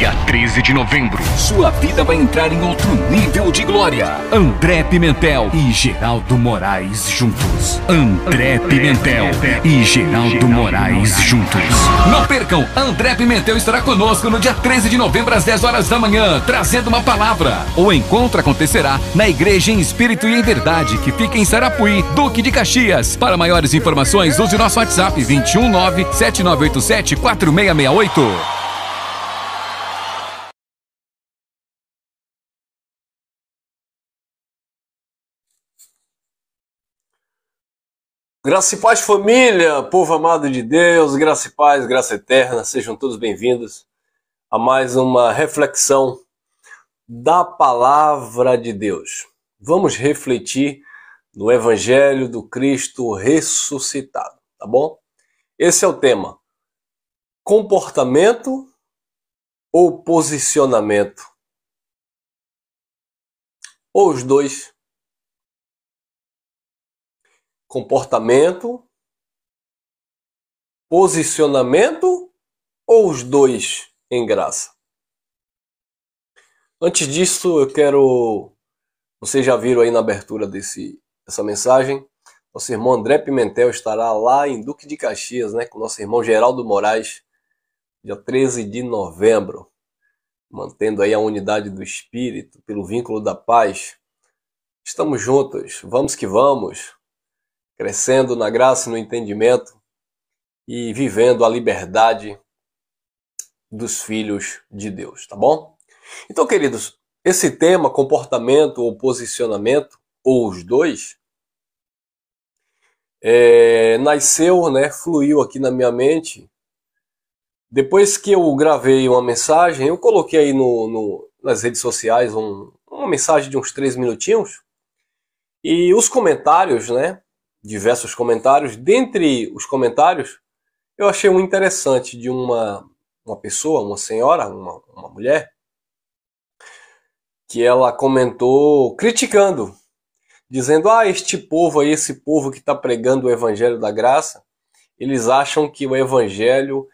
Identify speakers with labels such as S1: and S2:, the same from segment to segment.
S1: Dia 13 de novembro, sua vida vai entrar em outro nível de glória. André Pimentel e Geraldo Moraes juntos. André, Pimentel, e Geraldo, Moraes, Moraes juntos. Não percam, André Pimentel estará conosco no dia 13 de novembro às 10 horas da manhã, trazendo uma palavra. O encontro acontecerá na Igreja em Espírito e em Verdade, que fica em Sarapuí, Duque de Caxias. Para maiores informações, use nosso WhatsApp 219 7987 4668. Graça e paz, família, povo amado de Deus, graça e paz, graça eterna, sejam todos bem-vindos a mais uma reflexão da Palavra de Deus. Vamos refletir no Evangelho do Cristo ressuscitado, tá bom? Esse é o tema: comportamento ou posicionamento? Ou os dois? Comportamento, posicionamento ou os dois em graça? Antes disso, eu quero. Vocês já viram aí na abertura desse, dessa mensagem. Nosso irmão André Pimentel estará lá em Duque de Caxias, né? Com nosso irmão Geraldo Moraes, dia 13 de novembro. Mantendo aí a unidade do espírito, pelo vínculo da paz. Estamos juntos, vamos que vamos crescendo na graça e no entendimento e vivendo a liberdade dos filhos de Deus, tá bom? Então, queridos, esse tema, comportamento ou posicionamento, ou os dois, é, nasceu, né, fluiu aqui na minha mente. Depois que eu gravei uma mensagem, eu coloquei aí no, no nas redes sociais um, uma mensagem de uns três minutinhos. E os comentários, né, diversos comentários. Dentre os comentários, eu achei um interessante de uma, uma pessoa, uma senhora, uma, uma mulher, que ela comentou criticando, dizendo: Ah, este povo aí, esse povo que está pregando o evangelho da graça, eles acham que o evangelho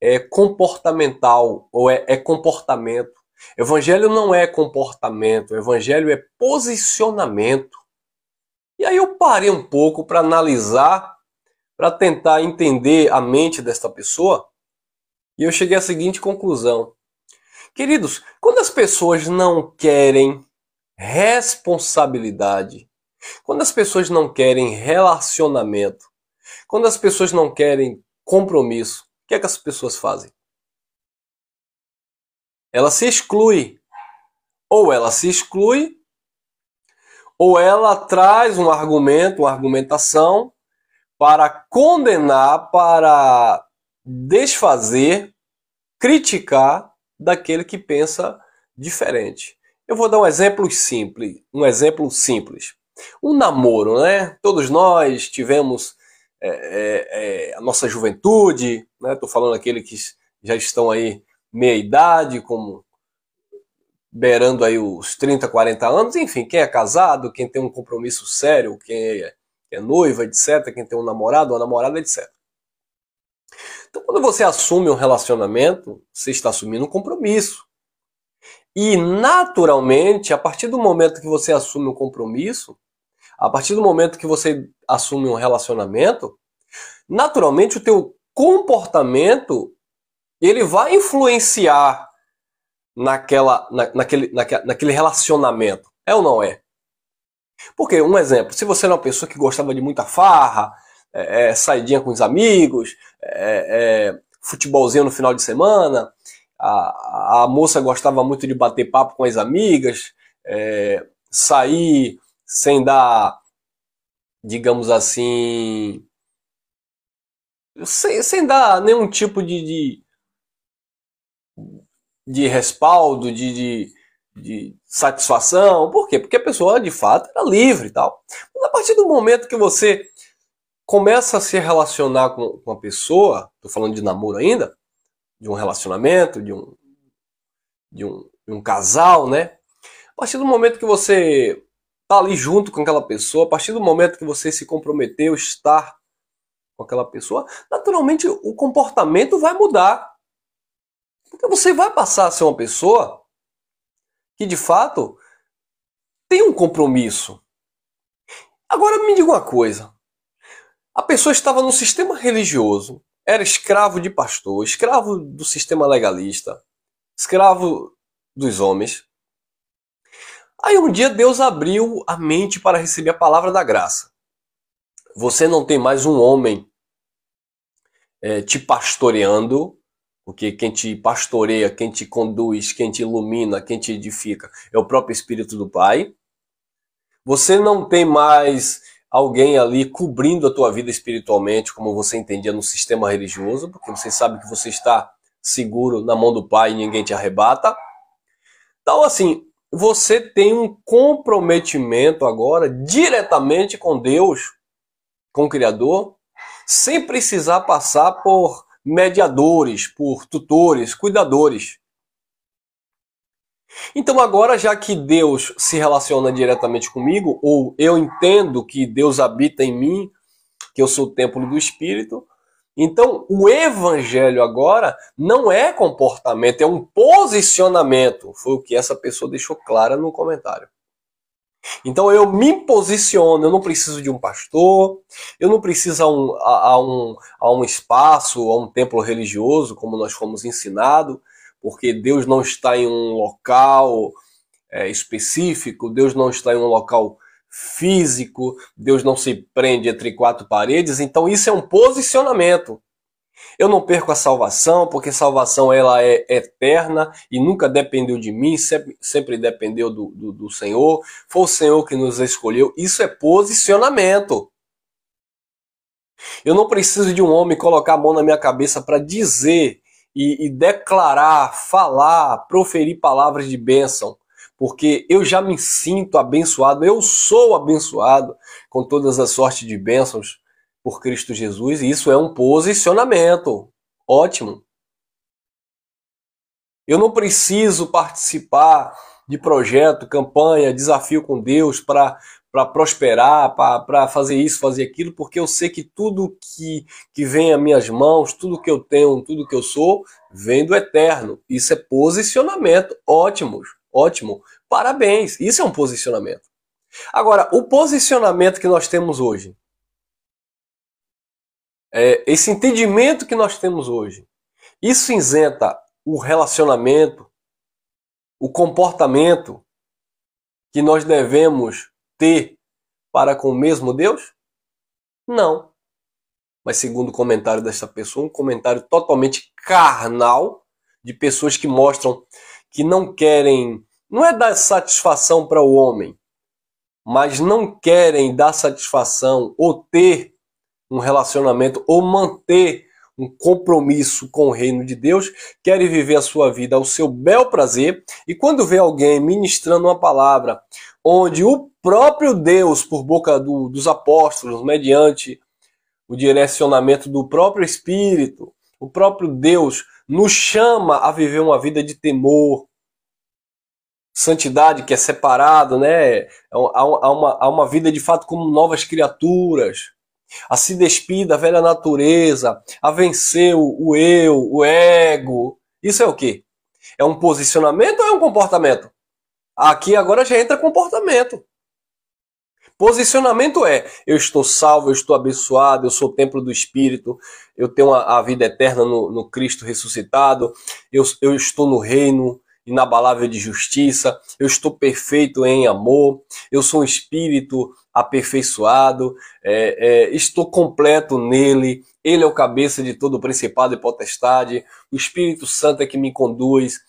S1: é comportamental ou é, é comportamento. Evangelho não é comportamento, evangelho é posicionamento. E aí eu parei um pouco para analisar, para tentar entender a mente desta pessoa, e eu cheguei à seguinte conclusão. Queridos, quando as pessoas não querem responsabilidade, quando as pessoas não querem relacionamento, quando as pessoas não querem compromisso, o que é que as pessoas fazem? Ela se exclui. Ou ela se exclui, ou ela traz um argumento, uma argumentação para condenar, para desfazer, criticar daquele que pensa diferente. Eu vou dar um exemplo simples, um exemplo simples. Um namoro, né? Todos nós tivemos é, é, é a nossa juventude, né? Estou falando aqueles que já estão aí meia idade, como beirando aí os 30, 40 anos, enfim, quem é casado, quem tem um compromisso sério, quem é, é noiva, etc., quem tem um namorado, uma namorada, etc. Então, quando você assume um relacionamento, você está assumindo um compromisso. E, naturalmente, a partir do momento que você assume um compromisso, a partir do momento que você assume um relacionamento, naturalmente o teu comportamento ele vai influenciar naquela, na, naquele, naquele, naquele relacionamento. É ou não é? Porque, um exemplo, se você era uma pessoa que gostava de muita farra, é, é, saidinha com os amigos, é, é futebolzinho no final de semana, a, a, moça gostava muito de bater papo com as amigas, é, sair sem dar, digamos assim, sem, sem dar nenhum tipo de, de de respaldo, de, de, de, satisfação. Por quê? Porque a pessoa de fato era livre e tal. Mas a partir do momento que você começa a se relacionar com, com uma pessoa, estou falando de namoro ainda, de um relacionamento, de um, de um, de um casal, né? A partir do momento que você tá ali junto com aquela pessoa, a partir do momento que você se comprometeu a estar com aquela pessoa, naturalmente o comportamento vai mudar. Porque você vai passar a ser uma pessoa que de fato tem um compromisso. Agora me diga uma coisa. A pessoa estava no sistema religioso, era escravo de pastor, escravo do sistema legalista, escravo dos homens. Aí um dia Deus abriu a mente para receber a palavra da graça. Você não tem mais um homem é, te pastoreando, porque quem te pastoreia, quem te conduz, quem te ilumina, quem te edifica é o próprio Espírito do Pai. Você não tem mais alguém ali cobrindo a tua vida espiritualmente, como você entendia no sistema religioso, porque você sabe que você está seguro na mão do Pai e ninguém te arrebata. Então, assim, você tem um comprometimento agora diretamente com Deus, com o Criador, sem precisar passar por mediadores, por tutores, cuidadores. Então, agora, já que Deus se relaciona diretamente comigo, ou eu entendo que Deus habita em mim, que eu sou o templo do Espírito, então o Evangelho agora não é comportamento, é um posicionamento. Foi o que essa pessoa deixou clara no comentário. Então eu me posiciono, eu não preciso de um pastor, eu não preciso a um, a, a um, a um espaço, a um templo religioso, como nós fomos ensinados, porque Deus não está em um local é, específico, Deus não está em um local físico, Deus não se prende entre quatro paredes, então isso é um posicionamento. Eu não perco a salvação, porque salvação ela é eterna e nunca dependeu de mim, sempre, sempre dependeu do, do, do Senhor. Foi o Senhor que nos escolheu. Isso é posicionamento. Eu não preciso de um homem colocar a mão na minha cabeça para dizer e, e, declarar, falar, proferir palavras de bênção, porque eu já me sinto abençoado, eu sou abençoado com todas as sortes de bênçãos por Cristo Jesus, e isso é um posicionamento. Ótimo. Eu não preciso participar de projeto, campanha, desafio com Deus para para prosperar, para fazer isso, fazer aquilo, porque eu sei que tudo que, que vem às minhas mãos, tudo que eu tenho, tudo que eu sou, vem do eterno. Isso é posicionamento. ótimo, ótimo. Parabéns. Isso é um posicionamento. Agora, o posicionamento que nós temos hoje, é, esse entendimento que nós temos hoje, isso isenta o relacionamento, o comportamento que nós devemos ter para com o mesmo Deus? Não. Mas segundo o comentário dessa pessoa, um comentário totalmente carnal de pessoas que mostram que não querem, não é dar satisfação para o homem, mas não querem dar satisfação ou ter um relacionamento ou manter um compromisso com o reino de Deus, querem viver a sua vida ao seu bel prazer, e quando vê alguém ministrando uma palavra onde o próprio Deus, por boca do, dos apóstolos, mediante o direcionamento do próprio Espírito, o próprio Deus nos chama a viver uma vida de temor, santidade que é separado, né? É há uma, há uma vida de fato como novas criaturas a se despir da velha natureza, a vencer o eu, o ego. Isso é o quê? É um posicionamento ou é um comportamento? Aqui agora já entra comportamento. Posicionamento é: eu estou salvo, eu estou abençoado, eu sou o templo do Espírito, eu tenho a, a vida eterna no, no Cristo ressuscitado, eu, eu estou no reino, inabalável de justiça, eu estou perfeito em amor, eu sou um espírito aperfeiçoado, é, é, estou completo nele, ele é o cabeça de todo o principado e potestade, o Espírito Santo é que me conduz.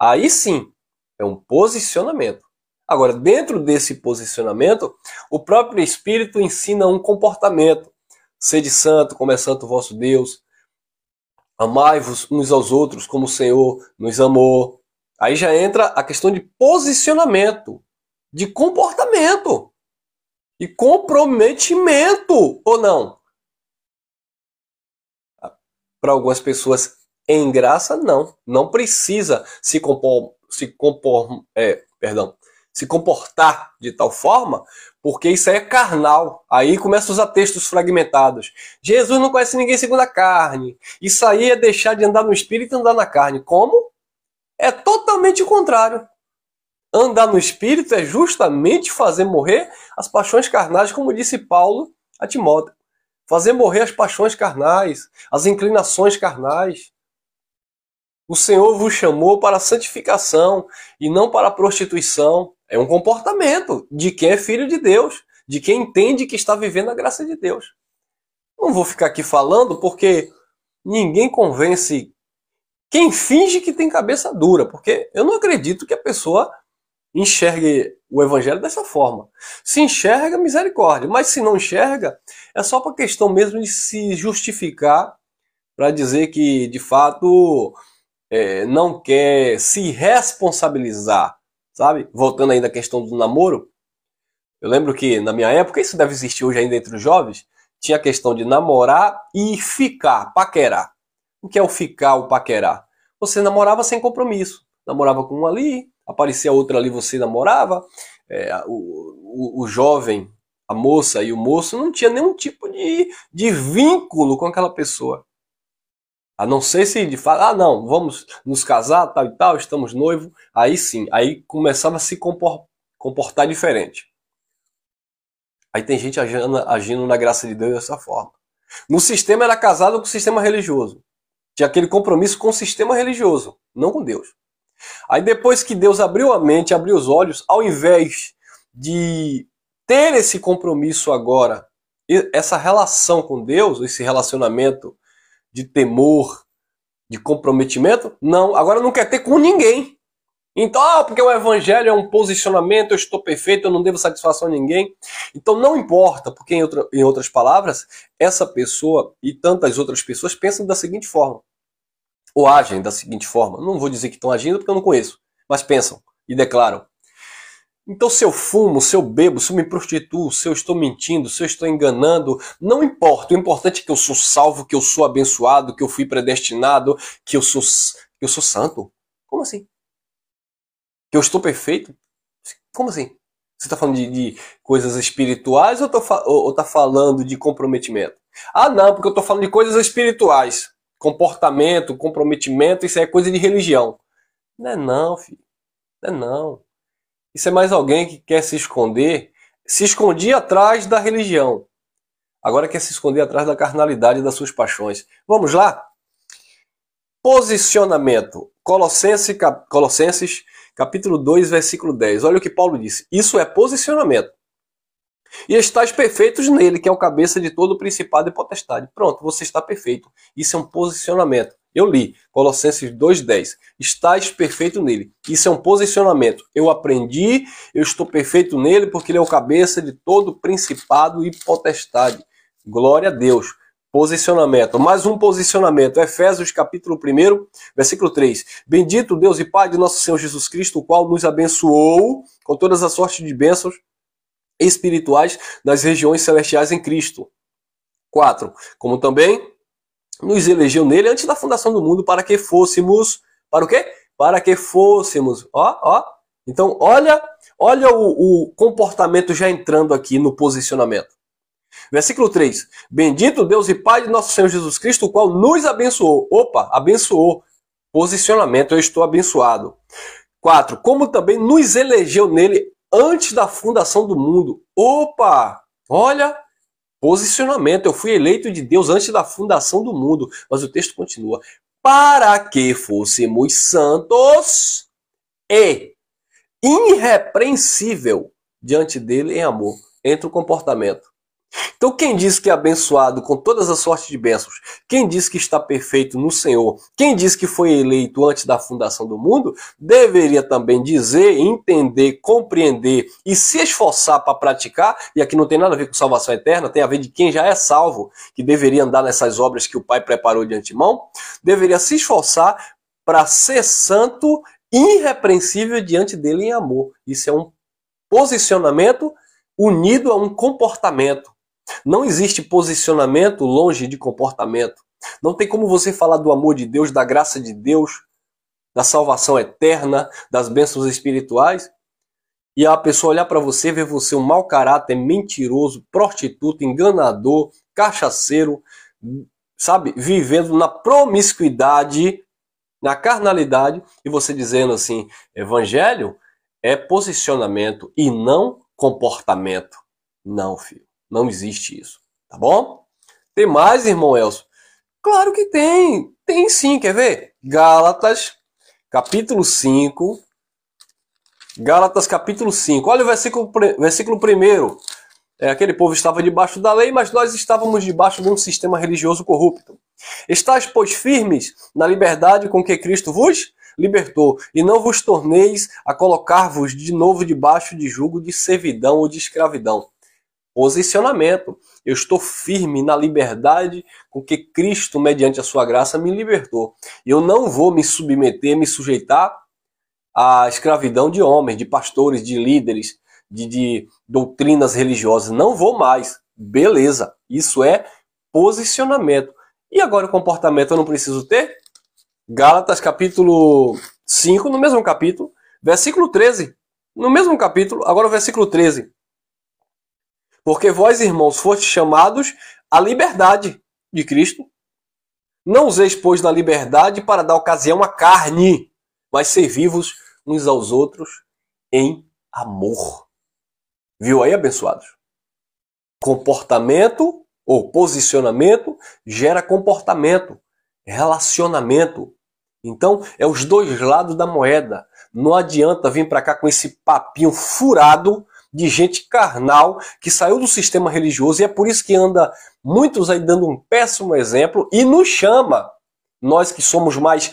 S1: Aí sim, é um posicionamento. Agora, dentro desse posicionamento, o próprio Espírito ensina um comportamento. Sede santo, como é santo o vosso Deus. Amai-vos uns aos outros como o Senhor nos amou. Aí já entra a questão de posicionamento, de comportamento e comprometimento ou não. Para algumas pessoas em graça, não. Não precisa se compor, se compor, é, perdão, se comportar de tal forma, porque isso aí é carnal. Aí começam os textos fragmentados. Jesus não conhece ninguém segundo a carne. Isso aí é deixar de andar no espírito e andar na carne. Como? é totalmente o contrário. Andar no espírito é justamente fazer morrer as paixões carnais, como disse Paulo a Timóteo. Fazer morrer as paixões carnais, as inclinações carnais. O Senhor vos chamou para a santificação e não para a prostituição. É um comportamento de quem é filho de Deus, de quem entende que está vivendo a graça de Deus. Não vou ficar aqui falando porque ninguém convence quem finge que tem cabeça dura, porque eu não acredito que a pessoa enxergue o evangelho dessa forma. Se enxerga, misericórdia, mas se não enxerga, é só para questão mesmo de se justificar para dizer que de fato é, não quer se responsabilizar, sabe? Voltando ainda à questão do namoro, eu lembro que na minha época, isso deve existir hoje ainda entre os jovens, tinha a questão de namorar e ficar, paquerar. O que é o ficar, o paquerar? você namorava sem compromisso. Namorava com um ali, aparecia outra ali, você namorava. É, o, o, o, jovem, a moça e o moço não tinha nenhum tipo de, de vínculo com aquela pessoa. A não ser se de falar, ah, não, vamos nos casar, tal e tal, estamos noivo. Aí sim, aí começava a se comportar diferente. Aí tem gente agindo, agindo na graça de Deus dessa forma. No sistema era casado com o sistema religioso. Tinha aquele compromisso com o sistema religioso, não com Deus. Aí depois que Deus abriu a mente, abriu os olhos, ao invés de ter esse compromisso agora, essa relação com Deus, esse relacionamento de temor, de comprometimento, não, agora não quer ter com ninguém. Então, ah, porque o evangelho é um posicionamento, eu estou perfeito, eu não devo satisfação a ninguém. Então não importa, porque em, outra, em outras palavras, essa pessoa e tantas outras pessoas pensam da seguinte forma. Ou agem da seguinte forma. Não vou dizer que estão agindo porque eu não conheço, mas pensam e declaram. Então, se eu fumo, se eu bebo, se eu me prostituo, se eu estou mentindo, se eu estou enganando, não importa. O importante é que eu sou salvo, que eu sou abençoado, que eu fui predestinado, que eu sou, eu sou santo. Como assim? Que eu estou perfeito? Como assim? Você está falando de, de, coisas espirituais ou, está ou, tá falando de comprometimento? Ah, não, porque eu estou falando de coisas espirituais. Comportamento, comprometimento, isso é coisa de religião. Não é não, filho. Não é não. Isso é mais alguém que quer se esconder, se esconder atrás da religião. Agora quer se esconder atrás da carnalidade das suas paixões. Vamos lá? Posicionamento. Colossenses, Colossenses capítulo 2, versículo 10. Olha o que Paulo disse. Isso é posicionamento. E estáis perfeitos nele, que é o cabeça de todo o principado e potestade. Pronto, você está perfeito. Isso é um posicionamento. Eu li Colossenses 2:10. Estás perfeito nele. Isso é um posicionamento. Eu aprendi, eu estou perfeito nele porque ele é o cabeça de todo o principado e potestade. Glória a Deus. Posicionamento. Mais um posicionamento. Efésios capítulo 1, versículo 3. Bendito Deus e Pai de nosso Senhor Jesus Cristo, o qual nos abençoou com todas as sortes de bênçãos espirituais nas regiões celestiais em Cristo. 4. Como também nos elegeu nele antes da fundação do mundo para que fôssemos para o quê? Para que fôssemos, ó, ó. Então, olha, olha o, o comportamento já entrando aqui no posicionamento. Versículo 3. Bendito Deus e Pai de nosso Senhor Jesus Cristo, o qual nos abençoou. Opa, abençoou. Posicionamento, eu estou abençoado. 4. Como também nos elegeu nele antes da fundação do mundo. Opa! Olha, posicionamento. Eu fui eleito de Deus antes da fundação do mundo. Mas o texto continua. Para que fôssemos santos e irrepreensível diante dele em amor. Entra o comportamento. Então, quem diz que é abençoado com todas as sortes de bênçãos, quem diz que está perfeito no Senhor, quem diz que foi eleito antes da fundação do mundo, deveria também dizer, entender, compreender e se esforçar para praticar. E aqui não tem nada a ver com salvação eterna, tem a ver de quem já é salvo, que deveria andar nessas obras que o Pai preparou de antemão, deveria se esforçar para ser santo, irrepreensível diante dele em amor. Isso é um posicionamento unido a um comportamento não existe posicionamento longe de comportamento. Não tem como você falar do amor de Deus, da graça de Deus, da salvação eterna, das bênçãos espirituais, e a pessoa olhar para você, ver você um mau caráter, mentiroso, prostituto, enganador, cachaceiro, sabe? Vivendo na promiscuidade, na carnalidade, e você dizendo assim: evangelho é posicionamento e não comportamento. Não, filho. Não existe isso, tá bom? Tem mais, irmão Elcio? Claro que tem. Tem sim, quer ver? Gálatas, capítulo 5. Gálatas, capítulo 5. Olha o versículo, versículo 1. É, aquele povo estava debaixo da lei, mas nós estávamos debaixo de um sistema religioso corrupto. Estais, pois, firmes na liberdade com que Cristo vos libertou, e não vos torneis a colocar-vos de novo debaixo de jugo de servidão ou de escravidão posicionamento. Eu estou firme na liberdade com que Cristo, mediante a sua graça, me libertou. Eu não vou me submeter, me sujeitar à escravidão de homens, de pastores, de líderes, de, de doutrinas religiosas. Não vou mais. Beleza. Isso é posicionamento. E agora o comportamento eu não preciso ter? Gálatas capítulo 5, no mesmo capítulo, versículo 13. No mesmo capítulo, agora o versículo 13. Porque vós, irmãos, foste chamados à liberdade de Cristo. Não useis, pois, na liberdade para dar ocasião à carne, mas ser vivos uns aos outros em amor. Viu aí, abençoados? Comportamento ou posicionamento gera comportamento, relacionamento. Então, é os dois lados da moeda. Não adianta vir para cá com esse papinho furado de gente carnal que saiu do sistema religioso e é por isso que anda muitos aí dando um péssimo exemplo e nos chama, nós que somos mais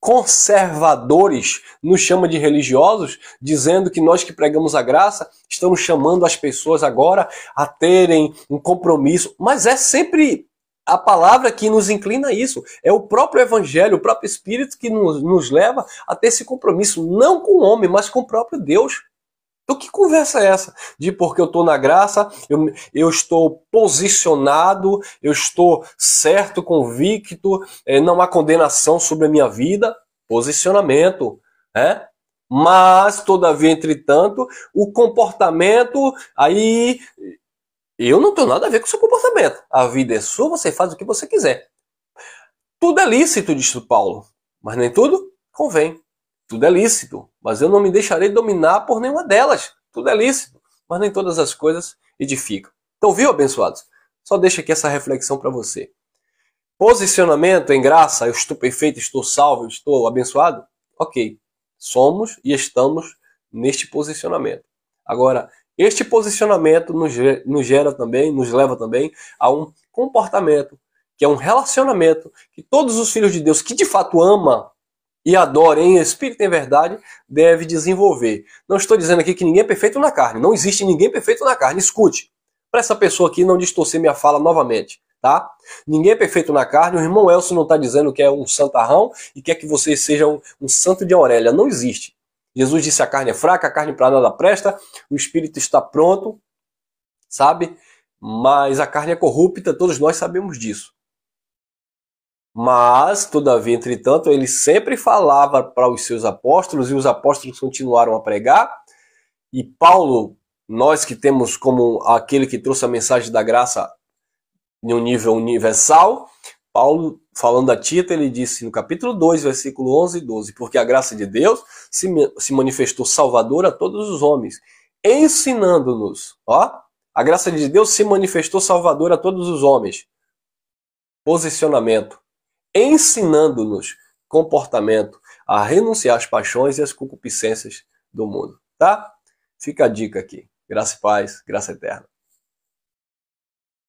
S1: conservadores nos chama de religiosos, dizendo que nós que pregamos a graça estamos chamando as pessoas agora a terem um compromisso, mas é sempre a palavra que nos inclina a isso. É o próprio evangelho, o próprio espírito que nos, nos leva a ter esse compromisso, não com o homem, mas com o próprio Deus. Então que conversa é essa? De porque eu estou na graça, eu, eu estou posicionado, eu estou certo, convicto, é, não há condenação sobre a minha vida. Posicionamento, né? Mas, todavia, entretanto, o comportamento, aí eu não tenho nada a ver com o seu comportamento. A vida é sua, você faz o que você quiser. Tudo é lícito, diz Paulo, mas nem tudo convém. Tudo é lícito, mas eu não me deixarei dominar por nenhuma delas. Tudo é lícito, mas nem todas as coisas edificam. Então, viu, abençoados? Só deixa aqui essa reflexão para você. Posicionamento em graça, eu estou perfeito, estou salvo, estou abençoado? Ok, somos e estamos neste posicionamento. Agora, este posicionamento nos, nos gera também, nos leva também a um comportamento, que é um relacionamento que todos os filhos de Deus que de fato ama e adorem, em espírito e em verdade, deve desenvolver. Não estou dizendo aqui que ninguém é perfeito na carne. Não existe ninguém perfeito na carne. Escute. Para essa pessoa aqui não distorcer minha fala novamente, tá? Ninguém é perfeito na carne. O irmão Elcio não está dizendo que é um santarrão e quer que você seja um, um santo de orelha. Não existe. Jesus disse a carne é fraca, a carne para nada presta, o espírito está pronto, sabe? Mas a carne é corrupta, todos nós sabemos disso. Mas, todavia, entretanto, ele sempre falava para os seus apóstolos e os apóstolos continuaram a pregar. E Paulo, nós que temos como aquele que trouxe a mensagem da graça em um nível universal, Paulo, falando a Tito, ele disse no capítulo 2, versículo 11 e 12: Porque a graça de Deus se, se manifestou salvadora a todos os homens, ensinando-nos. Ó, a graça de Deus se manifestou salvadora a todos os homens. Posicionamento ensinando-nos comportamento a renunciar às paixões e às concupiscências do mundo, tá? Fica a dica aqui. Graça e paz, graça eterna.